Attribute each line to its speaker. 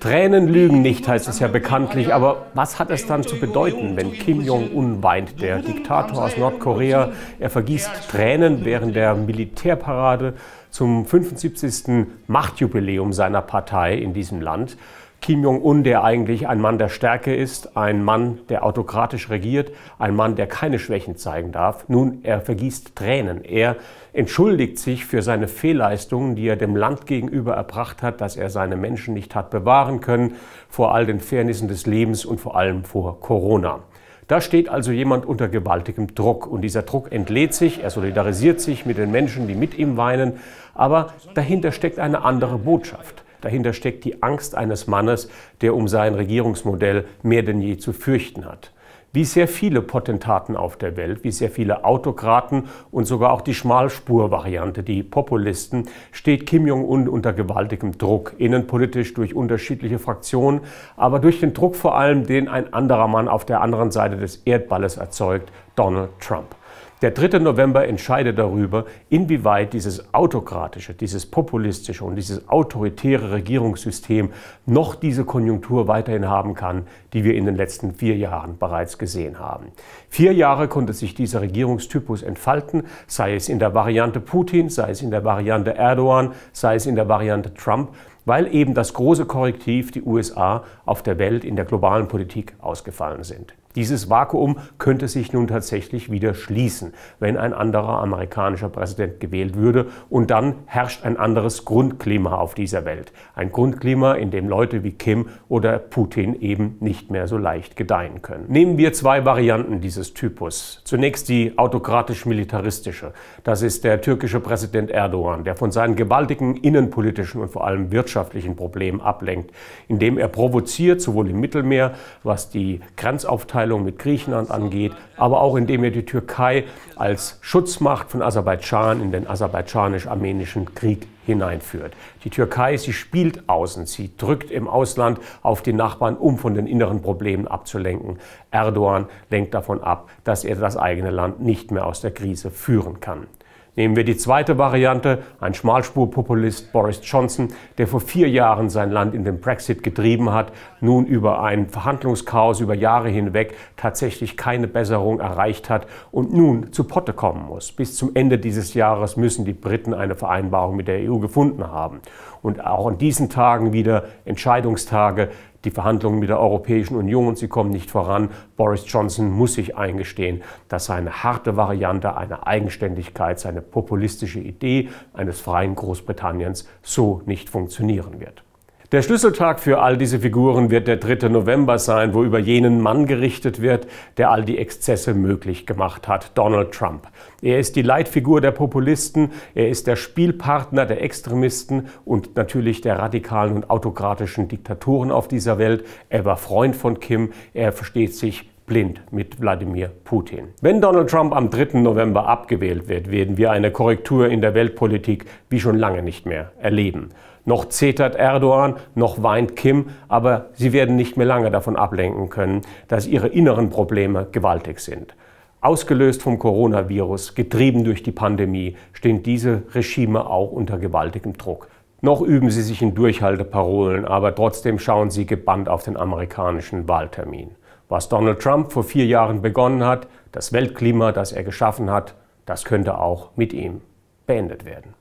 Speaker 1: Tränen lügen nicht, heißt es ja bekanntlich, aber was hat es dann zu bedeuten, wenn Kim Jong-un weint, der Diktator aus Nordkorea? Er vergießt Tränen während der Militärparade zum 75. Machtjubiläum seiner Partei in diesem Land. Kim Jong-un, der eigentlich ein Mann der Stärke ist, ein Mann, der autokratisch regiert, ein Mann, der keine Schwächen zeigen darf. Nun, er vergießt Tränen. Er entschuldigt sich für seine Fehlleistungen, die er dem Land gegenüber erbracht hat, dass er seine Menschen nicht hat bewahren können vor all den Fairnissen des Lebens und vor allem vor Corona. Da steht also jemand unter gewaltigem Druck und dieser Druck entlädt sich, er solidarisiert sich mit den Menschen, die mit ihm weinen, aber dahinter steckt eine andere Botschaft. Dahinter steckt die Angst eines Mannes, der um sein Regierungsmodell mehr denn je zu fürchten hat wie sehr viele Potentaten auf der Welt, wie sehr viele Autokraten und sogar auch die Schmalspur-Variante, die Populisten, steht Kim Jong-un unter gewaltigem Druck, innenpolitisch durch unterschiedliche Fraktionen, aber durch den Druck vor allem, den ein anderer Mann auf der anderen Seite des Erdballes erzeugt, Donald Trump. Der 3. November entscheidet darüber, inwieweit dieses autokratische, dieses populistische und dieses autoritäre Regierungssystem noch diese Konjunktur weiterhin haben kann, die wir in den letzten vier Jahren bereits gesehen haben. Vier Jahre konnte sich dieser Regierungstypus entfalten, sei es in der Variante Putin, sei es in der Variante Erdogan, sei es in der Variante Trump weil eben das große Korrektiv die USA auf der Welt in der globalen Politik ausgefallen sind. Dieses Vakuum könnte sich nun tatsächlich wieder schließen, wenn ein anderer amerikanischer Präsident gewählt würde. Und dann herrscht ein anderes Grundklima auf dieser Welt. Ein Grundklima, in dem Leute wie Kim oder Putin eben nicht mehr so leicht gedeihen können. Nehmen wir zwei Varianten dieses Typus. Zunächst die autokratisch-militaristische. Das ist der türkische Präsident Erdogan, der von seinen gewaltigen innenpolitischen und vor allem wirtschaftlichen Problemen ablenkt, indem er provoziert, sowohl im Mittelmeer, was die Grenzaufteilung Verteilung mit Griechenland angeht, aber auch indem er die Türkei als Schutzmacht von Aserbaidschan in den aserbaidschanisch-armenischen Krieg hineinführt. Die Türkei, sie spielt außen, sie drückt im Ausland auf die Nachbarn, um von den inneren Problemen abzulenken. Erdogan lenkt davon ab, dass er das eigene Land nicht mehr aus der Krise führen kann. Nehmen wir die zweite Variante, ein Schmalspurpopulist Boris Johnson, der vor vier Jahren sein Land in den Brexit getrieben hat, nun über ein Verhandlungschaos über Jahre hinweg tatsächlich keine Besserung erreicht hat und nun zu Potte kommen muss. Bis zum Ende dieses Jahres müssen die Briten eine Vereinbarung mit der EU gefunden haben. Und auch an diesen Tagen wieder Entscheidungstage die Verhandlungen mit der Europäischen Union, sie kommen nicht voran. Boris Johnson muss sich eingestehen, dass seine harte Variante, eine Eigenständigkeit, seine populistische Idee eines freien Großbritanniens so nicht funktionieren wird. Der Schlüsseltag für all diese Figuren wird der 3. November sein, wo über jenen Mann gerichtet wird, der all die Exzesse möglich gemacht hat, Donald Trump. Er ist die Leitfigur der Populisten, er ist der Spielpartner der Extremisten und natürlich der radikalen und autokratischen Diktatoren auf dieser Welt. Er war Freund von Kim, er versteht sich blind mit Wladimir Putin. Wenn Donald Trump am 3. November abgewählt wird, werden wir eine Korrektur in der Weltpolitik wie schon lange nicht mehr erleben. Noch zetert Erdogan, noch weint Kim, aber sie werden nicht mehr lange davon ablenken können, dass ihre inneren Probleme gewaltig sind. Ausgelöst vom Coronavirus, getrieben durch die Pandemie, stehen diese Regime auch unter gewaltigem Druck. Noch üben sie sich in Durchhalteparolen, aber trotzdem schauen sie gebannt auf den amerikanischen Wahltermin. Was Donald Trump vor vier Jahren begonnen hat, das Weltklima, das er geschaffen hat, das könnte auch mit ihm beendet werden.